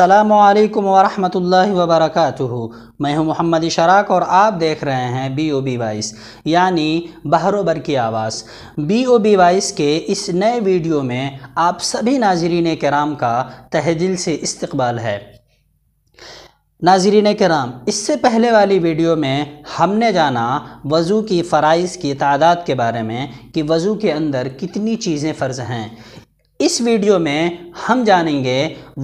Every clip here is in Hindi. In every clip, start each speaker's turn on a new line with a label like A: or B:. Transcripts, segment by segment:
A: अल्लाम वरहमल वबरक मैं हूं मोहम्मद इशराक और आप देख रहे हैं बी ओ बी वाइस यानी बहरोबर की आवाज़ बी ओ बी वाइस के इस नए वीडियो में आप सभी नाजरीन कराम का तह दिल से इस्तबाल है नाजरीन कराम इससे पहले वाली वीडियो में हमने जाना वज़ू की फ़राइज़ की तादाद के बारे में कि वज़ू के अंदर कितनी चीज़ें फ़र्ज़ हैं इस वीडियो में हम जानेंगे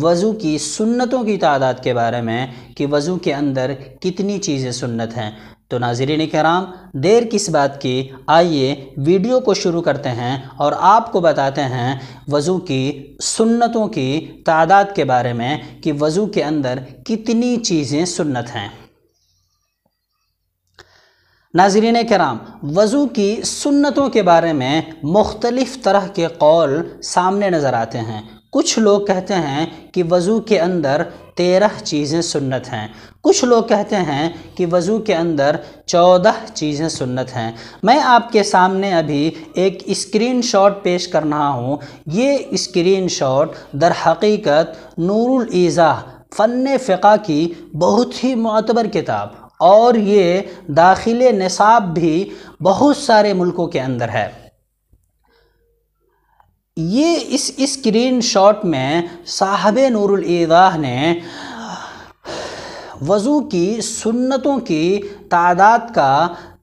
A: वज़ू की सुन्नतों की तादाद के बारे में कि वज़ू के अंदर कितनी चीज़ें सुन्नत हैं तो नाजरीन कराम देर किस बात की आइए वीडियो को शुरू करते हैं और आपको बताते हैं वज़ू की सुन्नतों की तादाद के बारे में कि वज़ू के अंदर कितनी चीज़ें सुन्नत हैं नाजरीन कराम वज़ू की सुन्नतों के बारे में मुख्तलिफ़ तरह के कौल सामने नज़र आते हैं कुछ लोग कहते हैं कि वज़ू के अंदर तेरह चीज़ें सुन्नत हैं कुछ लोग कहते हैं कि वज़ू के अंदर चौदह चीज़ें सुन्नत हैं मैं आपके सामने अभी एक स्क्रीन शॉट पेश कर रहा हूँ ये स्क्रीन शॉट दर हकीकत नूरुल फ़न फ़िका की बहुत ही मतबर किताब और ये दाखिल नसाब भी बहुत सारे मुल्कों के अंदर है ये इस स्क्रीन शॉट में साहब नूरलाह ने वज़ू की सुन्नतों की तादाद का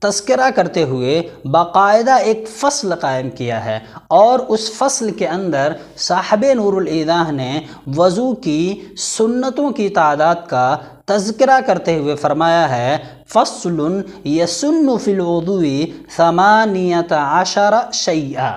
A: तस्करा करते हुए बाकायदा एक फ़सल कायम किया है और उस फसल के अंदर साहब नूरदाह ने वज़ू की सुन्नतों की तादाद का तस्करा करते हुए फरमाया है फ़सल यसनफ़िलवदूी समानियत आशरा शैया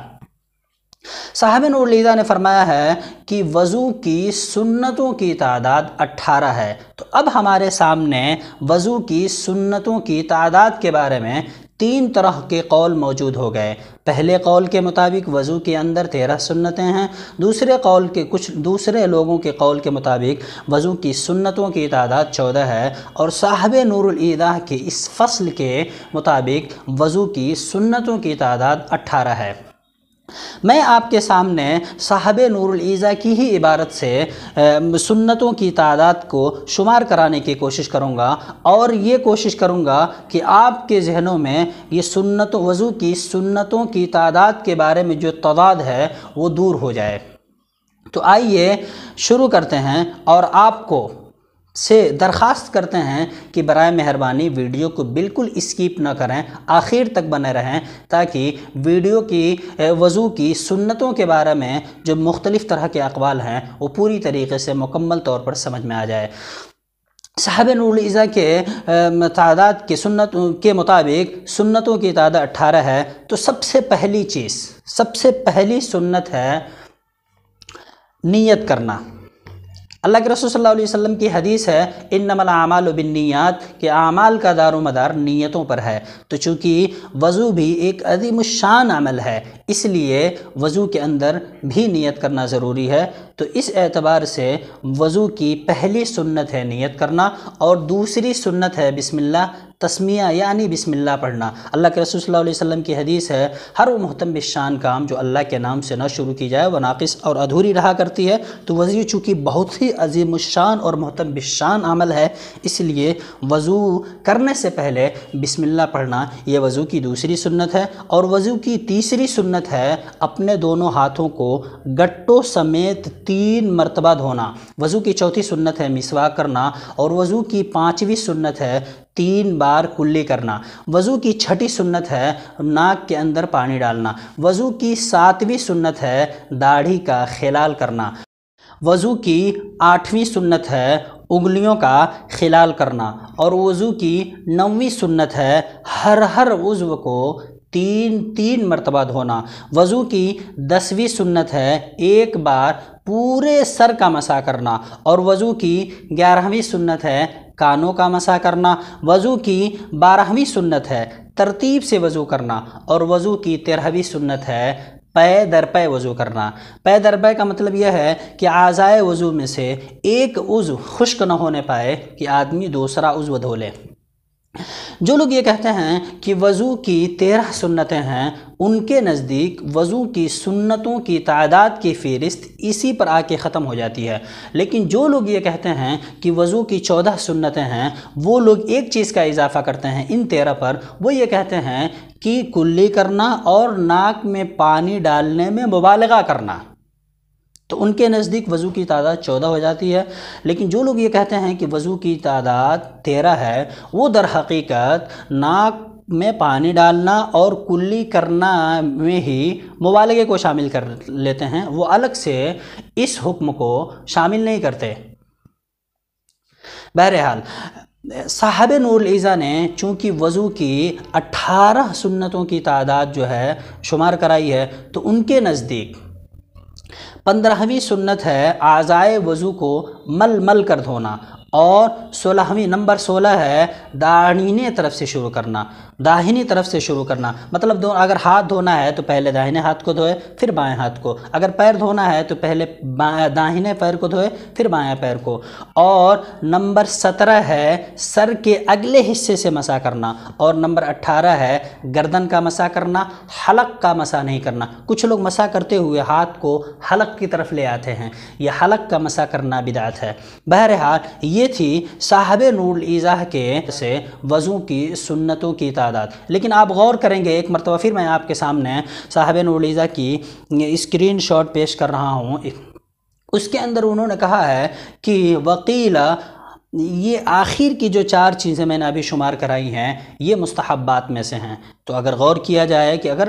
A: साहब नूरलीदा ने फरमाया है कि वज़ू की सुन्नतों की तादाद 18 है तो अब हमारे सामने वज़ू की सुन्नतों की तादाद के बारे में तीन तरह के कौल मौजूद हो गए पहले कौल के मुताबिक वज़ू के अंदर तेरह सुन्नतें हैं दूसरे कौल के कुछ दूसरे लोगों के कौल के मुताबिक वज़ू की सुन्नतों की तादाद चौदह है और साहब नूरदा के इस फसल के मुताबिक वज़ू की सुन्नतों की तादाद अट्ठारह है मैं आपके सामने साहब नूरज़ा की ही इबारत से सुन्नतों की तादाद को शुमार कराने की कोशिश करूँगा और ये कोशिश करूँगा कि आपके जहनों में ये सुन्नत वज़ू की सुन्नतों की तादाद के बारे में जो तादाद है वो दूर हो जाए तो आइए शुरू करते हैं और आपको से दरख्वास्त करते हैं कि बर मेहरबानी वीडियो को बिल्कुल स्किप ना करें आखिर तक बने रहें ताकि वीडियो की वज़ू की सुन्नतों के बारे में जो मुख्तलिफ़ तरह के अकवाल हैं वो पूरी तरीके से मुकम्मल तौर पर समझ में आ जाए साहब नज़ा के तादाद के सुन्नत के मुताबिक सुन्नतों की तादाद अट्ठारह है तो सबसे पहली चीज़ सबसे पहली सुन्नत है नीयत करना अल्लाह के रसूल सल्लल्लाहु अलैहि वसल्लम की हदीस है इन नमल आमाल बिन नियात के अमाल का दारो मदार नीयतों पर है तो चूँकि वज़ू भी एक अदीमशान शान अमल है इसलिए वज़ू के अंदर भी नीयत करना ज़रूरी है तो इस एतबार से वज़ू की पहली सुन्नत है नियत करना और दूसरी सुन्नत है बिसमिल्ला तस्मिया यानी बिसमिल्ला पढ़ना अल्लाह के रसूल सल्लल्लाहु अलैहि वसल्लम की हदीस है हर वो महतम बिशान काम जो अल्लाह के नाम से ना शुरू की जाए वह नाक़ और अधूरी रहा करती है तो वज़ू चूँकि बहुत ही अजीम शान और महतम बिशान अमल है इसलिए वज़ू करने से पहले बिसमिल्ला पढ़ना यह वज़ू की दूसरी सुन्नत है और वज़ू की तीसरी सुन्नत है अपने दोनों हाथों को गट्टों समेत तीन मरतबा धोना वज़ू की चौथी सुन्नत है मिसवा करना और वज़ू की पाँचवीं सुन्नत है तीन बार कुल्ली करना वज़ू की छठी सुन्नत है नाक के अंदर पानी डालना वज़ू की सातवीं सुन्नत है दाढ़ी का खिलाल करना वज़ू की आठवीं सुन्नत है उंगलियों का खिलाल करना और वज़ू की नौवीं सुन्नत है हर हर उज़्व को तीन तीन मरतबा धोना वज़ू की दसवीं सुन्नत है एक बार पूरे सर का मसा करना और वज़ू की ग्यारहवीं सुन्नत है कानों का मसा करना वज़ू की बारहवीं सुन्नत है तरतीब से वज़ू करना और वज़ू की तेरहवीं सुन्नत है पै दर पै वज़ू करना पै दर पै का मतलब यह है कि आज़ाए वज़ू में से एक उज़ खुश्क न होने पाए कि आदमी दूसरा उज़्व धो ले जो लोग ये कहते हैं कि वज़ू की तेरह सुन्नतें हैं उनके नज़दीक वज़ू की सुन्नतों की तादाद की फहरिस्त इसी पर आके ख़त्म हो जाती है लेकिन जो लोग ये कहते हैं कि वज़ू की चौदह सुन्नतें हैं वो लोग एक चीज़ का इजाफ़ा करते हैं इन तेरह पर वो ये कहते हैं कि कुल्ली करना और नाक में पानी डालने में मुबालगा करना तो उनके नज़दीक वज़ू की तादाद चौदह हो जाती है लेकिन जो लोग ये कहते हैं कि वज़ू की तादाद तेरह है वो दर हकीकत नाक में पानी डालना और कुल्ली करना में ही मुबालगे को शामिल कर लेते हैं वो अलग से इस हुक्म को शामिल नहीं करते बहरहाल साहब नूर ईज़ा ने चूँकि वज़ू की 18 सुन्नतों की तादाद जो है शुमार कराई है तो उनके नज़दीक पंद्रहवीं सुन्नत है आज़ाए वज़ू को मल मल कर धोना और सोलहवीं नंबर सोलह है दाहिने तरफ से शुरू करना दाहिनी तरफ से शुरू करना मतलब दो अगर हाथ धोना है तो पहले दाहिने हाथ को धोए फिर बाएं हाथ को अगर पैर धोना है तो पहले दाहिने पैर को धोए फिर बाएं पैर को और नंबर सत्रह है सर के अगले हिस्से से मसा करना और नंबर अट्ठारह है गर्दन का मसा करना हलक का मसा नहीं करना कुछ लोग मसा करते हुए हाथ को हलक की तरफ ले आते हैं यह हलक का मसा करना बिदात बात है बहरहाल ये थी साहब नूर ईज़ा के से वज़ू की सुन्नतों की तादाद लेकिन आप गौर करेंगे एक मरतबा फिर मैं आपके सामने साहब नूर ईज़ा की स्क्रीन शॉट पेश कर रहा हूँ उसके अंदर उन्होंने कहा है कि वकील ये आखिर की जो चार चीज़ें मैंने अभी शुमार कराई हैं ये मुस्तबात में से हैं तो अगर गौर किया जाए कि अगर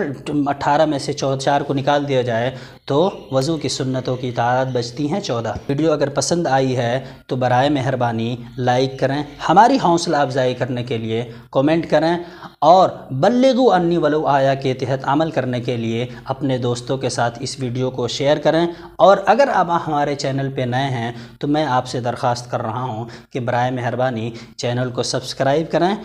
A: 18 में से चार को निकाल दिया जाए तो वज़ू की सुन्नतों की तादाद बचती हैं 14 वीडियो अगर पसंद आई है तो बरए मेहरबानी लाइक करें हमारी हौसला अफजाई करने के लिए कमेंट करें और बल्लगु अन्नी वलो आया के तहत अमल करने के लिए अपने दोस्तों के साथ इस वीडियो को शेयर करें और अगर आप हमारे चैनल पर नए हैं तो मैं आपसे दरख्वास्त कर रहा हूँ कि बरए मेहरबानी चैनल को सब्सक्राइब करें